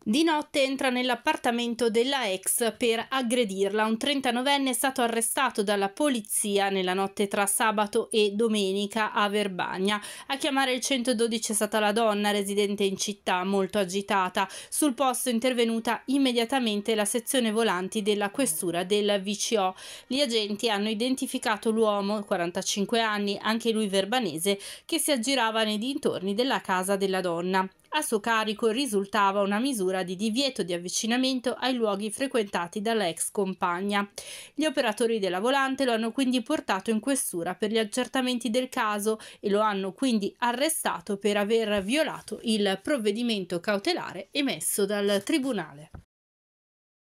Di notte entra nell'appartamento della ex per aggredirla. Un 39enne è stato arrestato dalla polizia nella notte tra sabato e domenica a Verbagna. A chiamare il 112 è stata la donna residente in città, molto agitata. Sul posto è intervenuta immediatamente la sezione volanti della questura del VCO. Gli agenti hanno identificato l'uomo, 45 anni, anche lui verbanese, che si aggirava nei dintorni della casa della donna. A suo carico risultava una misura misura di divieto di avvicinamento ai luoghi frequentati dall'ex compagna. Gli operatori della volante lo hanno quindi portato in questura per gli accertamenti del caso e lo hanno quindi arrestato per aver violato il provvedimento cautelare emesso dal Tribunale.